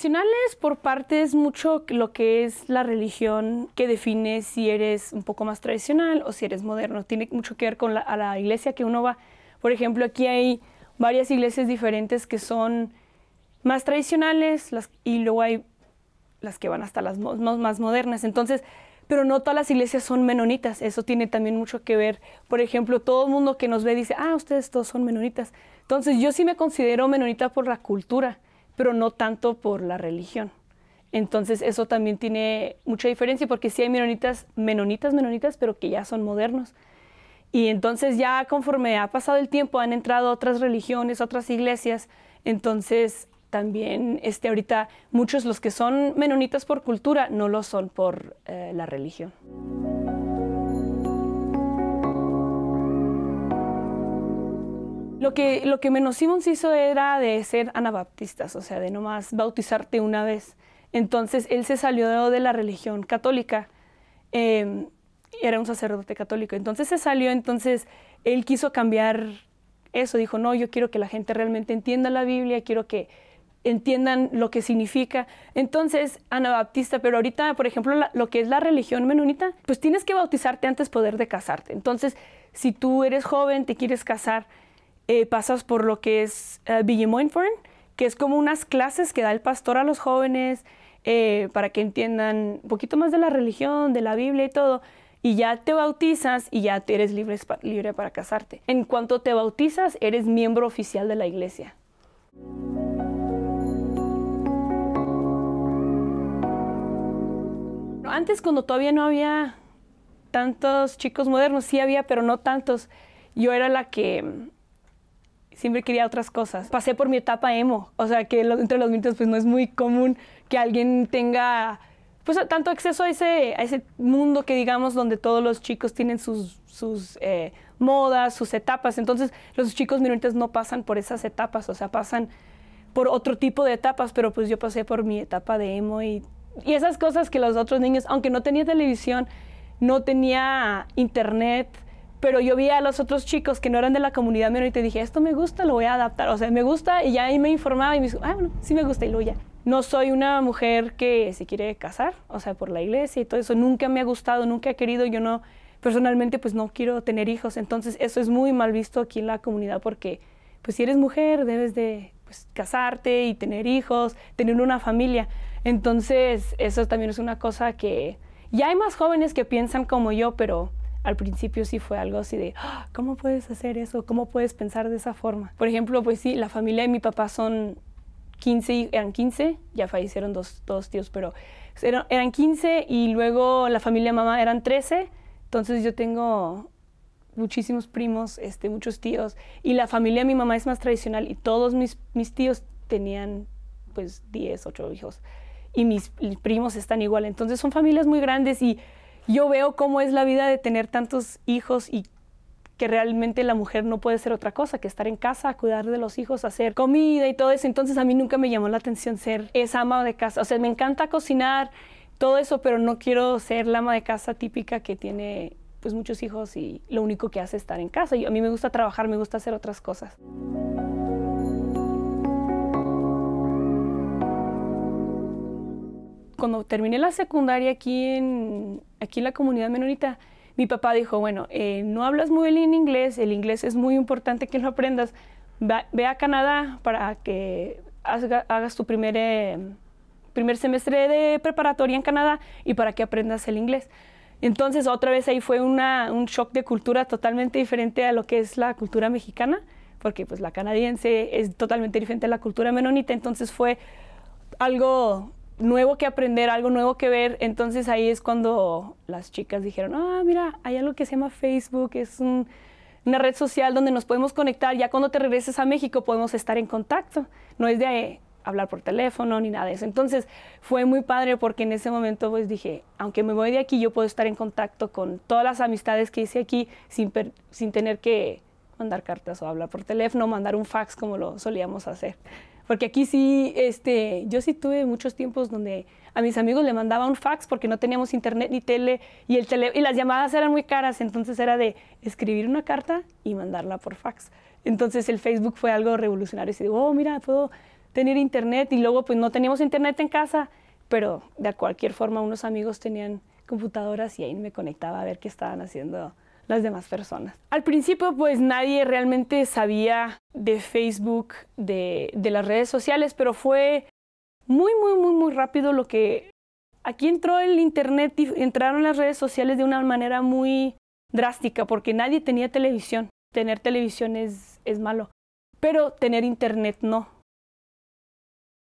tradicionales por parte es mucho lo que es la religión que define si eres un poco más tradicional o si eres moderno. Tiene mucho que ver con la, a la iglesia que uno va. Por ejemplo, aquí hay varias iglesias diferentes que son más tradicionales y luego hay las que van hasta las más, modernas. Entonces, pero no todas las iglesias son menonitas. Eso tiene también mucho que ver. Por ejemplo, todo el mundo que nos ve dice, ah, ustedes todos son menonitas. Entonces, yo sí me considero menonita por la cultura pero no tanto por la religión. Entonces eso también tiene mucha diferencia porque sí hay menonitas, menonitas, menonitas, pero que ya son modernos. Y entonces ya conforme ha pasado el tiempo han entrado otras religiones, otras iglesias, entonces también este, ahorita muchos los que son menonitas por cultura no lo son por eh, la religión. Lo que, lo que Menos hizo era de ser anabaptistas, o sea, de nomás bautizarte una vez. Entonces él se salió de la religión católica. Em, era un sacerdote católico. Entonces se salió, entonces él quiso cambiar eso. Dijo, no, yo quiero que la gente realmente entienda la Biblia, quiero que entiendan lo que significa. Entonces, anabaptista, pero ahorita, por ejemplo, lo que es la religión menonita, pues tienes que bautizarte antes poder de casarte. Entonces, si tú eres joven, te quieres casar, eh, pasas por lo que es Billy eh, Moinfern, que es como unas clases que da el pastor a los jóvenes eh, para que entiendan un poquito más de la religión, de la Biblia y todo. Y ya te bautizas y ya eres libre para casarte. En cuanto te bautizas, eres miembro oficial de la iglesia. Antes, cuando todavía no había tantos chicos modernos, sí había, pero no tantos. Yo era la que siempre quería otras cosas. Pasé por mi etapa emo, o sea que entre los minutos pues no es muy común que alguien tenga pues tanto acceso a ese, a ese mundo que digamos donde todos los chicos tienen sus, sus eh, modas, sus etapas. Entonces los chicos minoristas no pasan por esas etapas, o sea, pasan por otro tipo de etapas, pero pues yo pasé por mi etapa de emo y, y esas cosas que los otros niños, aunque no tenía televisión, no tenía internet, pero yo vi a los otros chicos que no eran de la comunidad menor y dije, esto me gusta, lo voy a adaptar. O sea, me gusta y ya ahí me informaba y me dijo, ah, bueno, sí me gusta y lo ya. No soy una mujer que se quiere casar, o sea, por la iglesia y todo eso. Nunca me ha gustado, nunca he querido, yo no, personalmente pues no quiero tener hijos. Entonces eso es muy mal visto aquí en la comunidad porque pues si eres mujer debes de pues, casarte y tener hijos, tener una familia. Entonces eso también es una cosa que ya hay más jóvenes que piensan como yo, pero al principio sí fue algo así de, ah, ¿cómo puedes hacer eso? ¿Cómo puedes pensar de esa forma? Por ejemplo, pues sí, la familia de mi papá son 15, eran 15, ya fallecieron dos, tíos, pero eran, 15 y luego la familia de mamá eran 13, entonces yo tengo muchísimos primos, este, muchos tíos, y la familia de mi mamá es más tradicional y todos mis, mis tíos tenían pues 10, 8 hijos y mis primos están igual, entonces son familias muy grandes y yo veo cómo es la vida de tener tantos hijos y que realmente la mujer no puede ser otra cosa que estar en casa, cuidar de los hijos, hacer comida y todo eso. Entonces a mí nunca me llamó la atención ser esa ama de casa. O sea, me encanta cocinar, todo eso, pero no quiero ser la ama de casa típica que tiene pues muchos hijos y lo único que hace es estar en casa. Y a mí me gusta trabajar, me gusta hacer otras cosas. Cuando terminé la secundaria aquí en aquí en la comunidad menonita, mi papá dijo, bueno, eh, no hablas muy bien inglés, el inglés es muy importante que lo aprendas, ve a Canadá para que hagas tu primer, eh, primer semestre de preparatoria en Canadá y para que aprendas el inglés. Entonces, otra vez ahí fue una, un shock de cultura totalmente diferente a lo que es la cultura mexicana, porque pues la canadiense es totalmente diferente a la cultura menonita, entonces fue algo nuevo que aprender, algo nuevo que ver. Entonces ahí es cuando las chicas dijeron, ah, mira, hay algo que se llama Facebook, es una red social donde nos podemos conectar. Ya cuando te regreses a México podemos estar en contacto. No es de eh, hablar por teléfono ni nada de eso. Entonces fue muy padre porque en ese momento pues dije, aunque me voy de aquí, yo puedo estar en contacto con todas las amistades que hice aquí sin, sin tener que mandar cartas o hablar por teléfono, mandar un fax como lo solíamos hacer. Porque aquí sí, este, yo sí tuve muchos tiempos donde a mis amigos le mandaba un fax porque no teníamos internet ni tele y, las llamadas eran muy caras, entonces era de escribir una carta y mandarla por fax. Entonces el Facebook fue algo revolucionario. Y digo, oh, mira, puedo tener internet. Y luego, pues no teníamos internet en casa, pero de cualquier forma unos amigos tenían computadoras y ahí me conectaba a ver qué estaban haciendo las demás personas. Al principio pues nadie realmente sabía de Facebook, de, de las redes sociales, pero fue muy, muy, muy, muy rápido lo que... Aquí entró el Internet y entraron las redes sociales de una manera muy drástica, porque nadie tenía televisión. Tener televisión es, malo, pero tener Internet no.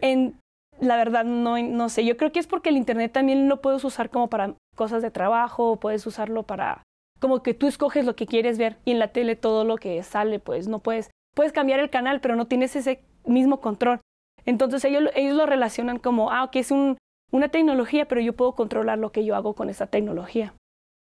En, la verdad, no, no sé. Yo creo que es porque el Internet también lo puedes usar como para cosas de trabajo, puedes usarlo para como que tú escoges lo que quieres ver y en la tele todo lo que sale, pues no puedes. Puedes cambiar el canal, pero no tienes ese mismo control. Entonces ellos, ellos lo relacionan como, ah, ok, es una tecnología, pero yo puedo controlar lo que yo hago con esa tecnología.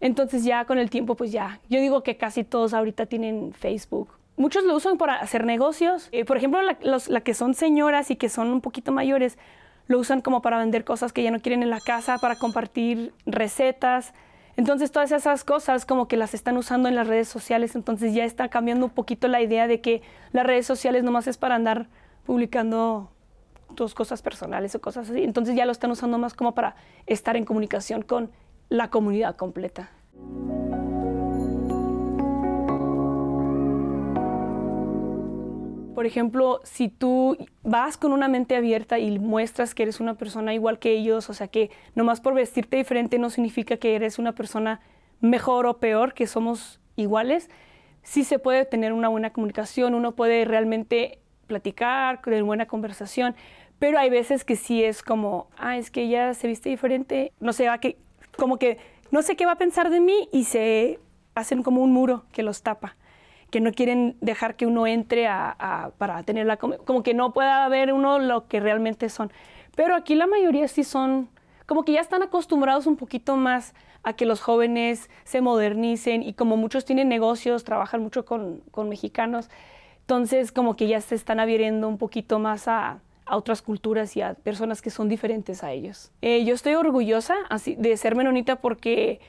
Entonces ya con el tiempo, pues ya, yo digo que casi todos ahorita tienen Facebook. Muchos lo usan para hacer negocios. Eh, por ejemplo, la, que son señoras y que son un poquito mayores, lo usan como para vender cosas que ya no quieren en la casa, para compartir recetas, entonces todas esas cosas como que las están usando en las redes sociales, entonces ya está cambiando un poquito la idea de que las redes sociales no más es para andar publicando tus cosas personales o cosas así. Entonces ya lo están usando más como para estar en comunicación con la comunidad completa. Por ejemplo, si tú vas con una mente abierta y muestras que eres una persona igual que ellos, o sea que nomás por vestirte diferente no significa que eres una persona mejor o peor, que somos iguales, sí se puede tener una buena comunicación, uno puede realmente platicar, tener buena conversación, pero hay veces que sí es como, ah, es que ella se viste diferente, no sé, ah, que, como que no sé qué va a pensar de mí y se hacen como un muro que los tapa que no quieren dejar que uno entre a, para tenerla, como, que no pueda ver uno lo que realmente son. Pero aquí la mayoría sí son, como que ya están acostumbrados un poquito más a que los jóvenes se modernicen y como muchos tienen negocios, trabajan mucho con, con mexicanos, entonces como que ya se están abriendo un poquito más a, otras culturas y a personas que son diferentes a ellos. Eh, yo estoy orgullosa así, de ser menonita porque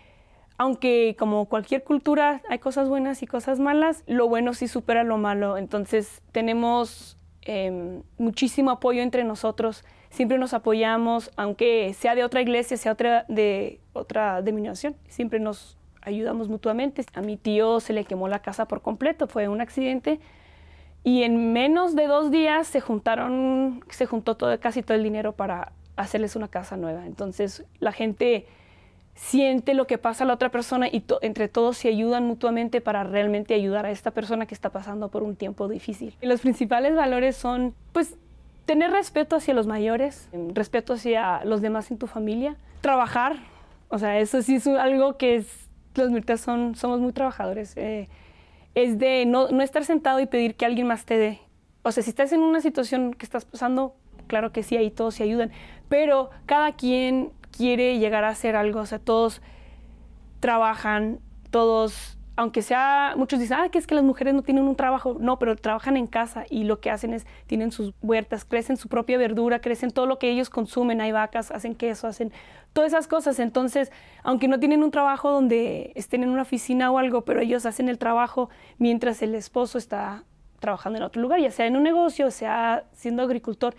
aunque como cualquier cultura hay cosas buenas y cosas malas, lo bueno sí supera lo malo. Entonces tenemos em, muchísimo apoyo entre nosotros, siempre nos apoyamos, aunque sea de otra iglesia, sea otra, de otra denominación, siempre nos ayudamos mutuamente. A mi tío se le quemó la casa por completo, fue un accidente. Y en menos de dos días se juntaron, se juntó casi todo el dinero para hacerles una casa nueva. Entonces la gente siente lo que pasa a la otra persona y entre todos se ayudan mutuamente para realmente ayudar a esta persona que está pasando por un tiempo difícil. los principales valores son, pues, tener respeto hacia los mayores, respeto hacia los demás en tu familia, trabajar, o sea, eso sí es algo que los militares son, somos muy trabajadores, eh, es de no, no estar sentado y pedir que alguien más te dé. O sea, si estás en una situación que estás pasando, claro que sí, ahí todos se ayudan, pero cada quien quiere llegar a hacer algo, o sea, todos trabajan, todos, aunque sea, muchos dicen, ah, que es que las mujeres no tienen un trabajo, no, pero trabajan en casa y lo que hacen es, tienen sus huertas, crecen su propia verdura, crecen todo lo que ellos consumen, hay vacas, hacen queso, hacen todas esas cosas, entonces, aunque no tienen un trabajo donde estén en una oficina o algo, pero ellos hacen el trabajo mientras el esposo está trabajando en otro lugar, ya sea en un negocio, sea siendo agricultor.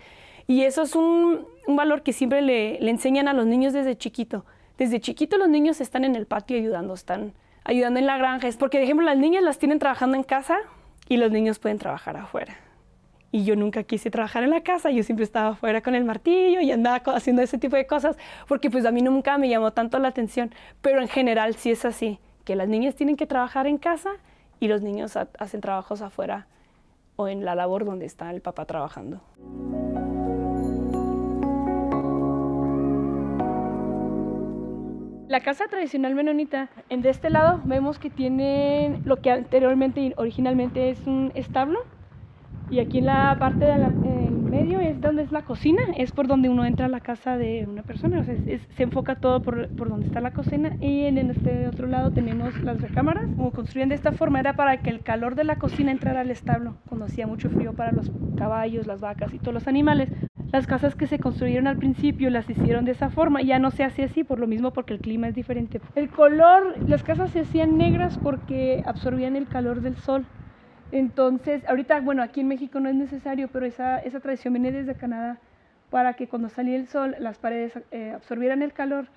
Y eso es un, valor que siempre le, enseñan a los niños desde chiquito. Desde chiquito los niños están en el patio ayudando, están ayudando en la granja. Es porque, de ejemplo, las niñas las tienen trabajando en casa y los niños pueden trabajar afuera. Y yo nunca quise trabajar en la casa, yo siempre estaba afuera con el martillo y andaba haciendo ese tipo de cosas, porque pues a mí nunca me llamó tanto la atención. Pero en general sí es así, que las niñas tienen que trabajar en casa y los niños hacen trabajos afuera o en la labor donde está el papá trabajando. La casa tradicional menonita, de este lado vemos que tiene lo que anteriormente, originalmente es un establo y aquí en la parte del medio es donde es la cocina, es por donde uno entra a la casa de una persona, o sea, se enfoca todo por, donde está la cocina y en, este otro lado tenemos las recámaras, como construyen de esta forma era para que el calor de la cocina entrara al establo, cuando hacía mucho frío para los caballos, las vacas y todos los animales. Las casas que se construyeron al principio las hicieron de esa forma, ya no se hace así por lo mismo porque el clima es diferente. El color, las casas se hacían negras porque absorbían el calor del sol. Entonces, ahorita, bueno, aquí en México no es necesario, pero esa, tradición viene desde Canadá para que cuando salía el sol las paredes eh, absorbieran el calor